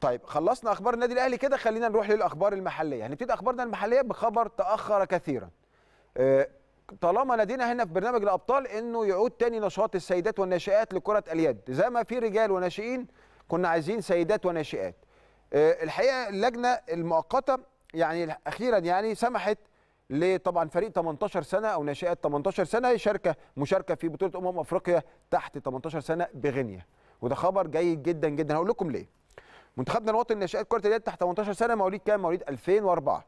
طيب خلصنا اخبار النادي الاهلي كده خلينا نروح للاخبار المحليه هنبتدي اخبارنا المحليه بخبر تاخر كثيرا آه، طالما نادينا هنا في برنامج الابطال انه يعود تاني نشاط السيدات والناشئات لكره اليد زي ما في رجال وناشئين كنا عايزين سيدات وناشئات آه، الحقيقه اللجنه المؤقته يعني اخيرا يعني سمحت لطبعا فريق 18 سنه او ناشئات 18 سنه يشارك مشاركه في بطوله امم افريقيا تحت 18 سنه بغينيا وده خبر جيد جدا جدا هقول لكم ليه منتخبنا الوطني لناشئات كره اليد تحت 18 سنه مواليد كام؟ مواليد 2004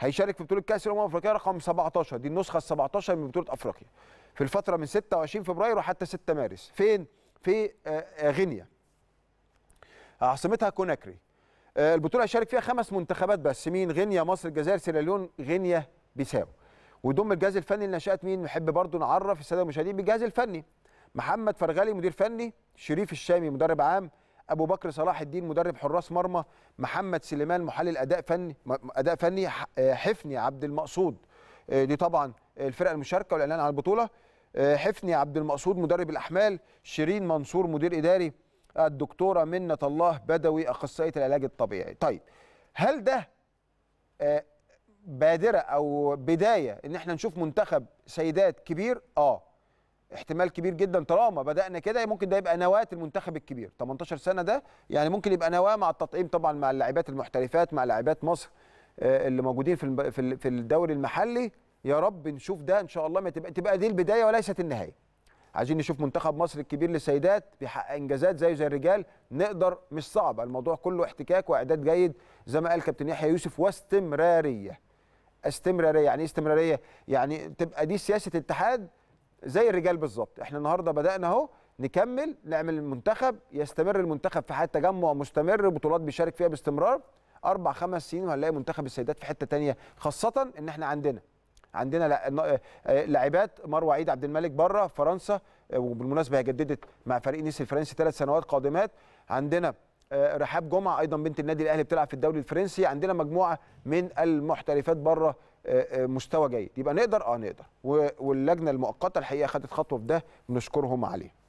هيشارك في بطوله كاس الامم الافريقيه رقم 17 دي النسخه ال 17 من بطوله افريقيا في الفتره من 26 فبراير وحتى 6 مارس فين؟ في آه، آه، غينيا عاصمتها كوناكري آه، البطوله هيشارك فيها خمس منتخبات بس مين؟ غينيا مصر الجزائر سيراليون غينيا بيساو ويضم الجهاز الفني لناشئات مين؟ نحب برضو نعرف الساده المشاهدين بالجهاز الفني محمد فرغالي مدير فني شريف الشامي مدرب عام ابو بكر صلاح الدين مدرب حراس مرمى محمد سليمان محلل اداء فني اداء فني آه، حفني عبد المقصود آه، دي طبعا الفرقه المشاركه والاعلان عن البطوله آه، حفني عبد المقصود مدرب الاحمال شيرين منصور مدير اداري الدكتوره منة الله بدوي اخصائيه العلاج الطبيعي طيب هل ده بادره او بدايه ان احنا نشوف منتخب سيدات كبير اه احتمال كبير جدا طالما بدانا كده ممكن ده يبقى نواه المنتخب الكبير 18 سنه ده يعني ممكن يبقى نواه مع التطعيم طبعا مع اللاعبات المحترفات مع لاعبات مصر آه، اللي موجودين في في الدوري المحلي يا رب نشوف ده ان شاء الله ما تبقى تبقى دي البدايه وليست النهايه عايزين نشوف منتخب مصر الكبير للسيدات بيحقق انجازات زيه زي الرجال نقدر مش صعب الموضوع كله احتكاك واعداد جيد زي ما قال كابتن يحيى يوسف واستمراريه استمراريه يعني ايه استمراريه يعني تبقى دي سياسه اتحاد زي الرجال بالظبط احنا النهارده بدانا اهو نكمل نعمل المنتخب يستمر المنتخب في حاله تجمع مستمر بطولات بيشارك فيها باستمرار اربع خمس سنين وهنلاقي منتخب السيدات في حته تانية خاصه ان احنا عندنا عندنا آه، لاعبات مروه عيد عبد الملك بره فرنسا آه، وبالمناسبه هي جددت مع فريق نيس الفرنسي ثلاث سنوات قادمات عندنا آه، رحاب جمعه ايضا بنت النادي الاهلي بتلعب في الدوري الفرنسي عندنا مجموعه من المحترفات بره آه، آه، مستوى جيد يبقى نقدر اه نقدر واللجنه المؤقته الحقيقه خدت خطوه في ده بنشكرهم عليه